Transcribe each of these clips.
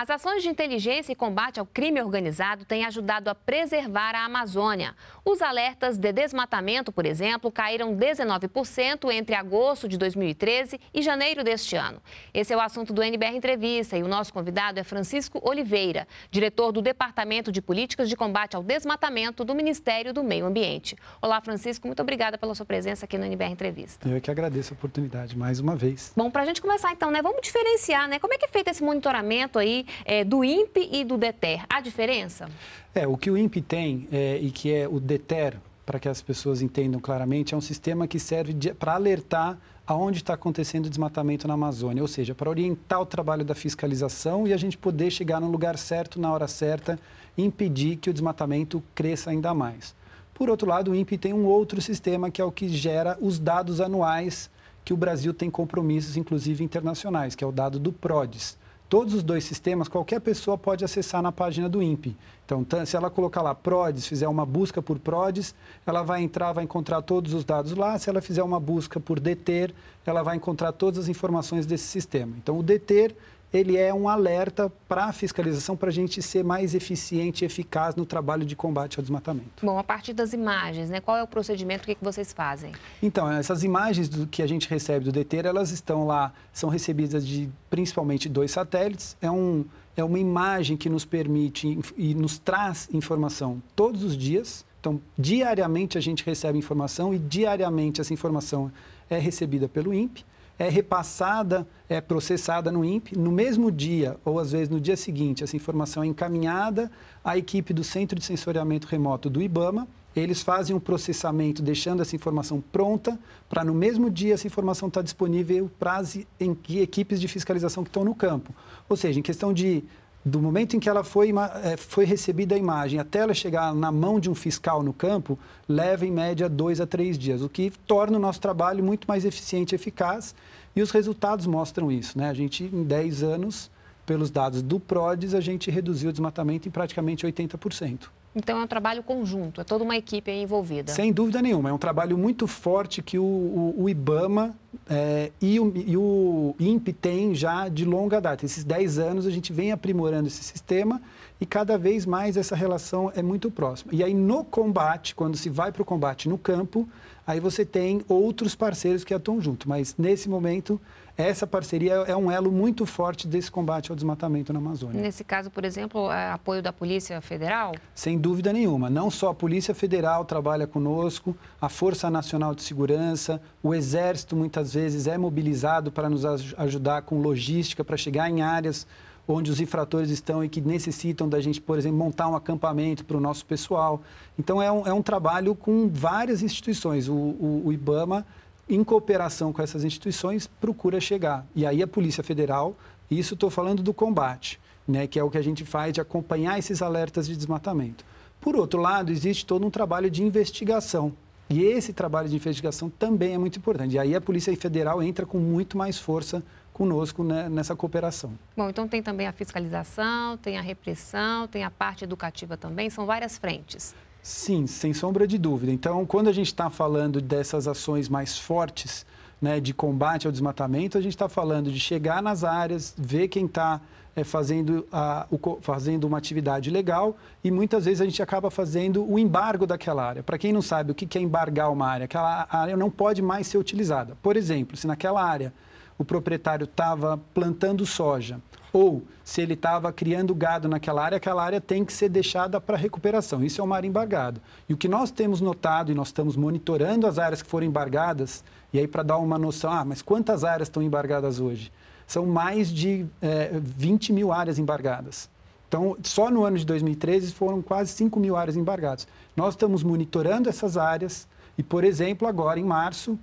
As ações de inteligência e combate ao crime organizado têm ajudado a preservar a Amazônia. Os alertas de desmatamento, por exemplo, caíram 19% entre agosto de 2013 e janeiro deste ano. Esse é o assunto do NBR Entrevista e o nosso convidado é Francisco Oliveira, diretor do Departamento de Políticas de Combate ao Desmatamento do Ministério do Meio Ambiente. Olá, Francisco, muito obrigada pela sua presença aqui no NBR Entrevista. Eu é que agradeço a oportunidade mais uma vez. Bom, para a gente começar então, né, vamos diferenciar, né, como é que é feito esse monitoramento aí é, do INPE e do DETER. Há diferença? É, o que o INPE tem é, e que é o DETER, para que as pessoas entendam claramente, é um sistema que serve para alertar aonde está acontecendo o desmatamento na Amazônia, ou seja, para orientar o trabalho da fiscalização e a gente poder chegar no lugar certo, na hora certa, e impedir que o desmatamento cresça ainda mais. Por outro lado, o INPE tem um outro sistema que é o que gera os dados anuais que o Brasil tem compromissos, inclusive internacionais, que é o dado do PRODES. Todos os dois sistemas, qualquer pessoa pode acessar na página do INPE. Então, se ela colocar lá PRODES, fizer uma busca por PRODES, ela vai entrar, vai encontrar todos os dados lá. Se ela fizer uma busca por DETER, ela vai encontrar todas as informações desse sistema. Então, o DETER ele é um alerta para a fiscalização para a gente ser mais eficiente e eficaz no trabalho de combate ao desmatamento. Bom, a partir das imagens, né, qual é o procedimento que, é que vocês fazem? Então, essas imagens do, que a gente recebe do DETER, elas estão lá, são recebidas de principalmente dois satélites. É, um, é uma imagem que nos permite e nos traz informação todos os dias. Então, diariamente a gente recebe informação e diariamente essa informação é recebida pelo INPE é repassada, é processada no INPE, no mesmo dia ou às vezes no dia seguinte, essa informação é encaminhada à equipe do Centro de Sensoriamento Remoto do IBAMA, eles fazem o um processamento, deixando essa informação pronta, para no mesmo dia essa informação estar tá disponível para as equipes de fiscalização que estão no campo. Ou seja, em questão de do momento em que ela foi, eh, foi recebida a imagem até ela chegar na mão de um fiscal no campo, leva em média dois a três dias, o que torna o nosso trabalho muito mais eficiente e eficaz. E os resultados mostram isso. Né? A gente, em 10 anos, pelos dados do PRODES, a gente reduziu o desmatamento em praticamente 80%. Então é um trabalho conjunto, é toda uma equipe envolvida. Sem dúvida nenhuma, é um trabalho muito forte que o, o, o IBAMA é, e, o, e o INPE tem já de longa data. Esses 10 anos a gente vem aprimorando esse sistema e cada vez mais essa relação é muito próxima. E aí no combate, quando se vai para o combate no campo, aí você tem outros parceiros que atuam junto, mas nesse momento essa parceria é um elo muito forte desse combate ao desmatamento na Amazônia. Nesse caso, por exemplo, é apoio da Polícia Federal? Sem dúvida nenhuma. Não só a Polícia Federal trabalha conosco, a Força Nacional de Segurança, o Exército muitas vezes é mobilizado para nos ajudar com logística, para chegar em áreas onde os infratores estão e que necessitam da gente, por exemplo, montar um acampamento para o nosso pessoal. Então, é um, é um trabalho com várias instituições. O, o, o IBAMA em cooperação com essas instituições, procura chegar. E aí a Polícia Federal, isso estou falando do combate, né, que é o que a gente faz de acompanhar esses alertas de desmatamento. Por outro lado, existe todo um trabalho de investigação. E esse trabalho de investigação também é muito importante. E aí a Polícia Federal entra com muito mais força conosco né, nessa cooperação. Bom, então tem também a fiscalização, tem a repressão, tem a parte educativa também, são várias frentes. Sim, sem sombra de dúvida. Então, quando a gente está falando dessas ações mais fortes né, de combate ao desmatamento, a gente está falando de chegar nas áreas, ver quem está é, fazendo, a, fazendo uma atividade legal e muitas vezes a gente acaba fazendo o embargo daquela área. Para quem não sabe o que é embargar uma área, aquela área não pode mais ser utilizada. Por exemplo, se naquela área o proprietário estava plantando soja ou se ele estava criando gado naquela área, aquela área tem que ser deixada para recuperação. Isso é uma área embargada. E o que nós temos notado e nós estamos monitorando as áreas que foram embargadas, e aí para dar uma noção, ah, mas quantas áreas estão embargadas hoje? São mais de é, eh, 20 mil áreas embargadas. Então, só no ano de 2013 foram quase 5 mil áreas embargadas. Nós estamos monitorando essas áreas e, por exemplo, agora em março,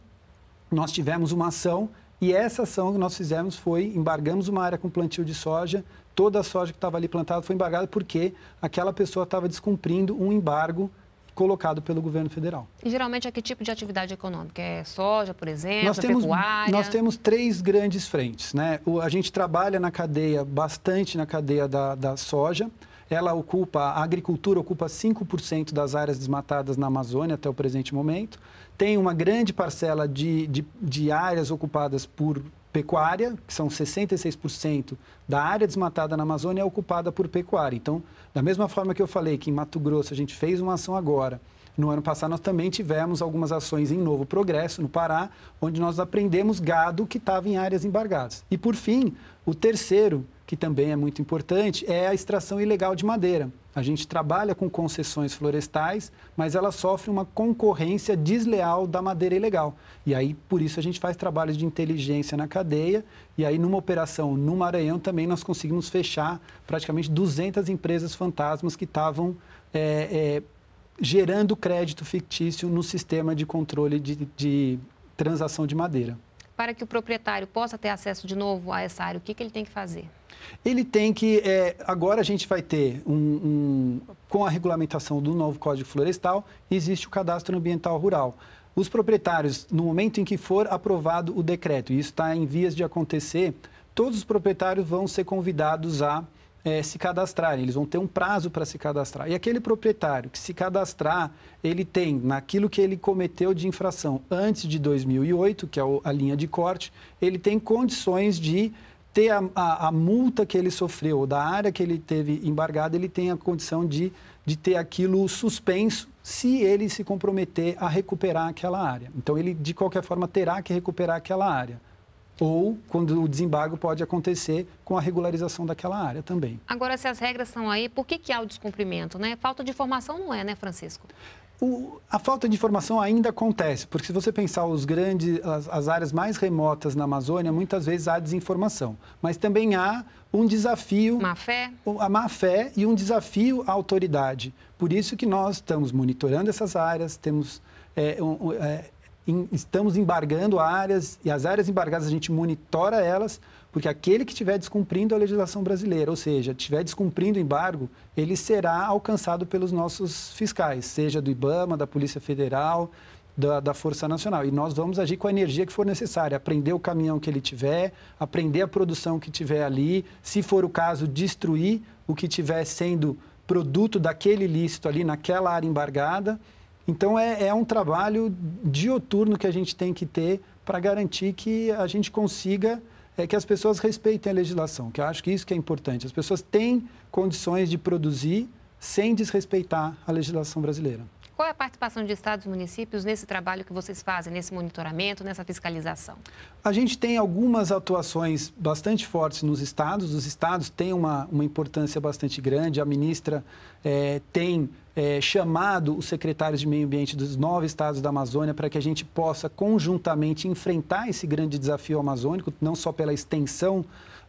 nós tivemos uma ação e essa ação que nós fizemos foi embargamos uma área com plantio de soja, toda a soja que estava ali plantada foi embargada porque aquela pessoa estava descumprindo um embargo colocado pelo governo federal. E geralmente é que tipo de atividade econômica? É soja, por exemplo, nós é temos, pecuária? Nós temos três grandes frentes. Né? O, a gente trabalha na cadeia, bastante na cadeia da, da soja, ela ocupa, a agricultura ocupa 5% das áreas desmatadas na Amazônia até o presente momento. Tem uma grande parcela de, de, de áreas ocupadas por pecuária, que são 66% da área desmatada na Amazônia é ocupada por pecuária. Então, da mesma forma que eu falei que em Mato Grosso a gente fez uma ação agora, no ano passado, nós também tivemos algumas ações em Novo Progresso, no Pará, onde nós aprendemos gado que estava em áreas embargadas. E, por fim, o terceiro que também é muito importante, é a extração ilegal de madeira. A gente trabalha com concessões florestais, mas ela sofre uma concorrência desleal da madeira ilegal. E aí, por isso, a gente faz trabalhos de inteligência na cadeia. E aí, numa operação no Maranhão, também nós conseguimos fechar praticamente 200 empresas fantasmas que estavam é, é, gerando crédito fictício no sistema de controle de, de transação de madeira. Para que o proprietário possa ter acesso de novo a essa área, o que, que ele tem que fazer? Ele tem que. É, agora a gente vai ter um, um, Com a regulamentação do novo Código Florestal, existe o cadastro ambiental rural. Os proprietários, no momento em que for aprovado o decreto, e isso está em vias de acontecer, todos os proprietários vão ser convidados a é, se cadastrar eles vão ter um prazo para se cadastrar. E aquele proprietário que se cadastrar, ele tem, naquilo que ele cometeu de infração antes de 2008, que é a linha de corte, ele tem condições de ter a, a, a, multa que ele sofreu, ou da área que ele teve embargada, ele tem a condição de, de ter aquilo suspenso se ele se comprometer a recuperar aquela área. Então, ele, de qualquer forma, terá que recuperar aquela área. Ou, quando o desembargo pode acontecer com a regularização daquela área também. Agora, se as regras são aí, por que, que há o descumprimento? Né? Falta de formação não é, né, Francisco? O, a falta de informação ainda acontece, porque se você pensar os grandes, as, as, áreas mais remotas na Amazônia, muitas vezes há desinformação. Mas também há um desafio. Má fé. A má fé e um desafio à autoridade. Por isso que nós estamos monitorando essas áreas, temos. É, um, é, em, estamos embargando áreas e as áreas embargadas a gente monitora elas porque aquele que estiver descumprindo a legislação brasileira, ou seja, estiver descumprindo o embargo, ele será alcançado pelos nossos fiscais, seja do IBAMA, da Polícia Federal, da, da, Força Nacional. E nós vamos agir com a energia que for necessária, aprender o caminhão que ele tiver, aprender a produção que tiver ali, se for o caso, destruir o que tiver sendo produto daquele ilícito ali naquela área embargada. Então, é, é um trabalho dioturno que a gente tem que ter para garantir que a gente consiga é que as pessoas respeitem a legislação, que eu acho que isso que é importante. As pessoas têm condições de produzir sem desrespeitar a legislação brasileira. Qual é a participação de estados e municípios nesse trabalho que vocês fazem, nesse monitoramento, nessa fiscalização? A gente tem algumas atuações bastante fortes nos estados. Os estados têm uma, uma importância bastante grande. A ministra é, tem é, chamado os secretários de meio ambiente dos nove estados da Amazônia para que a gente possa conjuntamente enfrentar esse grande desafio amazônico, não só pela extensão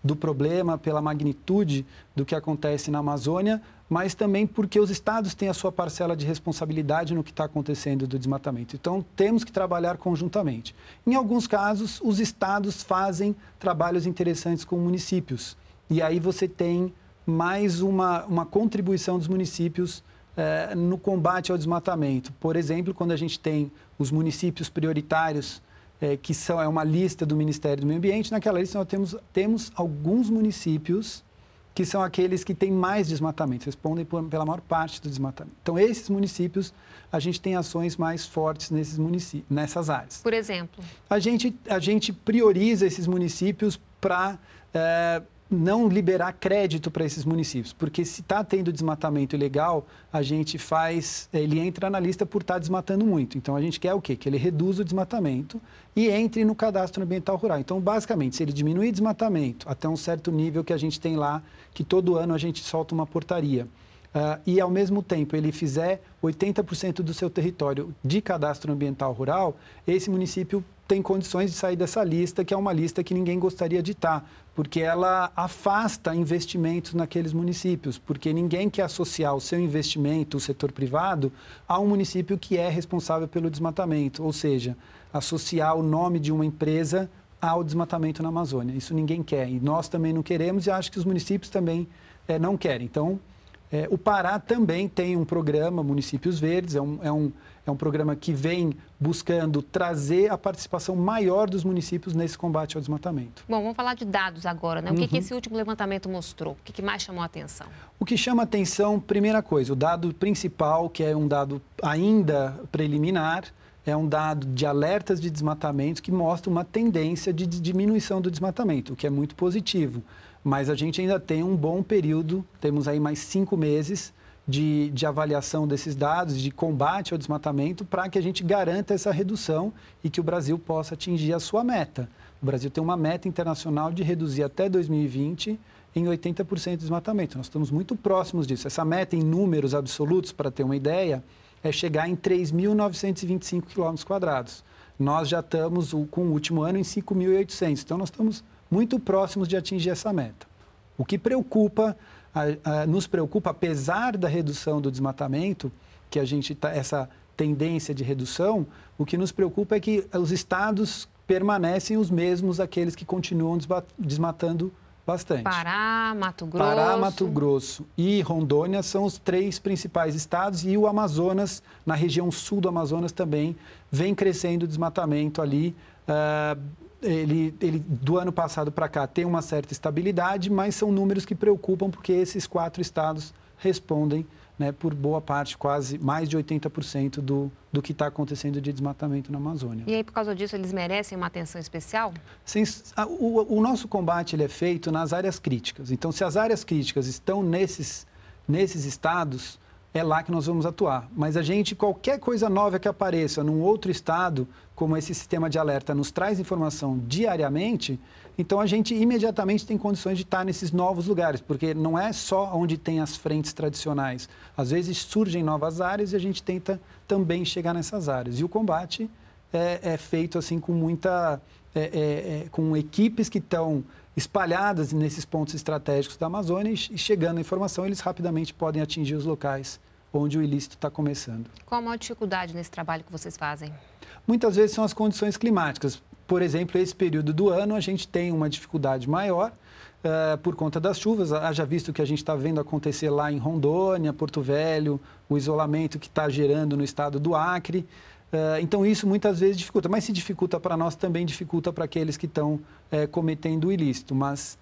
do problema, pela magnitude do que acontece na Amazônia, mas também porque os estados têm a sua parcela de responsabilidade no que está acontecendo do desmatamento. Então, temos que trabalhar conjuntamente. Em alguns casos, os estados fazem trabalhos interessantes com municípios. E aí você tem mais uma, uma contribuição dos municípios eh, no combate ao desmatamento. Por exemplo, quando a gente tem os municípios prioritários é, que são, é uma lista do Ministério do Meio Ambiente. Naquela lista nós temos, temos alguns municípios que são aqueles que têm mais desmatamento, respondem por, pela maior parte do desmatamento. Então, esses municípios, a gente tem ações mais fortes nesses municípios, nessas áreas. Por exemplo? A gente, a gente prioriza esses municípios para... É, não liberar crédito para esses municípios, porque se está tendo desmatamento ilegal, a gente faz, eh, ele entra na lista por estar tá desmatando muito. Então a gente quer o quê? Que ele reduza o desmatamento e entre no cadastro ambiental rural. Então, basicamente, se ele diminuir desmatamento até um certo nível que a gente tem lá, que todo ano a gente solta uma portaria. Uh, e, ao mesmo tempo, ele fizer 80% do seu território de cadastro ambiental rural, esse município tem condições de sair dessa lista, que é uma lista que ninguém gostaria de estar, tá porque ela afasta investimentos naqueles municípios, porque ninguém quer associar o seu investimento, o setor privado, a um município que é responsável pelo desmatamento, ou seja, associar o nome de uma empresa ao desmatamento na Amazônia. Isso ninguém quer e nós também não queremos e acho que os municípios também é, não querem. Então, é, o Pará também tem um programa, Municípios Verdes, é um, é, um, é um programa que vem buscando trazer a participação maior dos municípios nesse combate ao desmatamento. Bom, vamos falar de dados agora, né? O que, uhum. que esse último levantamento mostrou? O que, que mais chamou a atenção? O que chama a atenção, primeira coisa, o dado principal, que é um dado ainda preliminar, é um dado de alertas de desmatamento que mostra uma tendência de diminuição do desmatamento, o que é muito positivo. Mas a gente ainda tem um bom período, temos aí mais cinco meses de, de avaliação desses dados, de combate ao desmatamento, para que a gente garanta essa redução e que o Brasil possa atingir a sua meta. O Brasil tem uma meta internacional de reduzir até 2020 em 80% de desmatamento. Nós estamos muito próximos disso. Essa meta em números absolutos, para ter uma ideia, é chegar em 3.925 quilômetros quadrados. Nós já estamos, com o último ano, em 5.800. Então, nós estamos muito próximos de atingir essa meta. O que preocupa, nos preocupa, apesar da redução do desmatamento, que a gente tá, essa tendência de redução, o que nos preocupa é que os estados permanecem os mesmos aqueles que continuam desmatando bastante. Pará, Mato Grosso. Pará, Mato Grosso e Rondônia são os três principais estados e o Amazonas, na região sul do Amazonas também, vem crescendo o desmatamento ali Uh, ele, ele, do ano passado para cá tem uma certa estabilidade, mas são números que preocupam porque esses quatro estados respondem né, por boa parte, quase mais de 80% do, do que está acontecendo de desmatamento na Amazônia. E aí, por causa disso, eles merecem uma atenção especial? Sim, o, o nosso combate ele é feito nas áreas críticas. Então, se as áreas críticas estão nesses, nesses estados, é lá que nós vamos atuar. Mas a gente, qualquer coisa nova que apareça num outro estado, como esse sistema de alerta nos traz informação diariamente, então a gente imediatamente tem condições de estar nesses novos lugares, porque não é só onde tem as frentes tradicionais. Às vezes surgem novas áreas e a gente tenta também chegar nessas áreas. E o combate é, é feito assim com muita. É, é, é com equipes que estão espalhadas nesses pontos estratégicos da Amazônia e chegando a informação, eles rapidamente podem atingir os locais onde o ilícito está começando. Qual a maior dificuldade nesse trabalho que vocês fazem? Muitas vezes são as condições climáticas. Por exemplo, esse período do ano a gente tem uma dificuldade maior uh, por conta das chuvas. Haja visto o que a gente está vendo acontecer lá em Rondônia, Porto Velho, o isolamento que está gerando no estado do Acre. Eh, então, isso muitas vezes dificulta. Mas se dificulta para nós, também dificulta para aqueles que estão eh, cometendo o ilícito. Mas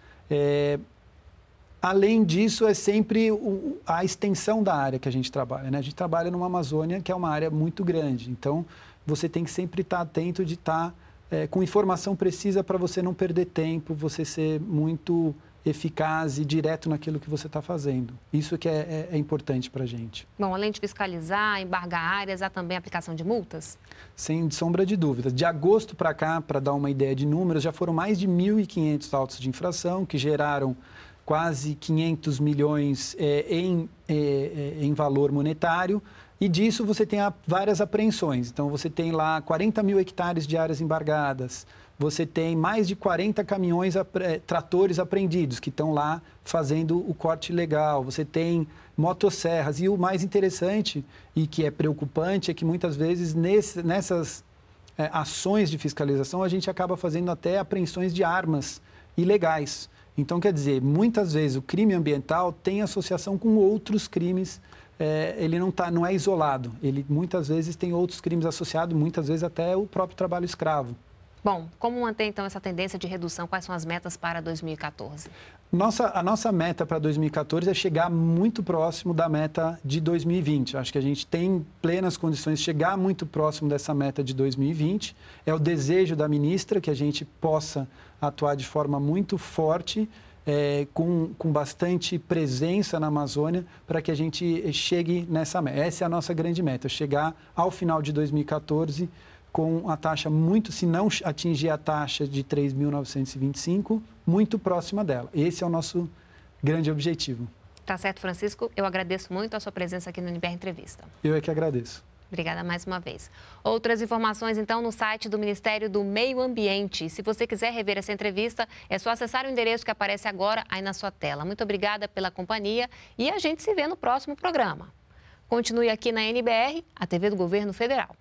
Além disso, é sempre o, a extensão da área que a gente trabalha. Né? A gente trabalha numa Amazônia que é uma área muito grande. Então, você tem que sempre estar atento de estar é, com informação precisa para você não perder tempo, você ser muito eficaz e direto naquilo que você está fazendo. Isso que é, é, é importante para a gente. Bom, além de fiscalizar, embargar áreas, há também aplicação de multas? Sem sombra de dúvida. De agosto para cá, para dar uma ideia de números, já foram mais de 1.500 autos de infração que geraram quase 500 milhões é, em, é, é, em valor monetário. E disso você tem várias apreensões. Então, você tem lá 40 mil hectares de áreas embargadas, você tem mais de 40 caminhões, é, tratores apreendidos, que estão lá fazendo o corte legal, você tem motosserras. E o mais interessante e que é preocupante é que muitas vezes nesse, nessas é, ações de fiscalização a gente acaba fazendo até apreensões de armas ilegais. Então, quer dizer, muitas vezes o crime ambiental tem associação com outros crimes. É, ele não, tá, não é isolado. Ele muitas vezes tem outros crimes associados, muitas vezes até o próprio trabalho escravo. Bom, como manter então essa tendência de redução? Quais são as metas para 2014? Nossa, a nossa meta para 2014 é chegar muito próximo da meta de 2020. Acho que a gente tem plenas condições de chegar muito próximo dessa meta de 2020. É o desejo da ministra que a gente possa atuar de forma muito forte é, com, com bastante presença na Amazônia para que a gente chegue nessa meta. Essa é a nossa grande meta, chegar ao final de 2014 com a taxa muito, se não atingir a taxa de 3.925, muito próxima dela. Esse é o nosso grande objetivo. Tá certo, Francisco. Eu agradeço muito a sua presença aqui no NBR Entrevista. Eu é que agradeço. Obrigada mais uma vez. Outras informações, então, no site do Ministério do Meio Ambiente. Se você quiser rever essa entrevista, é só acessar o endereço que aparece agora aí na sua tela. Muito obrigada pela companhia e a gente se vê no próximo programa. Continue aqui na NBR, a TV do Governo Federal.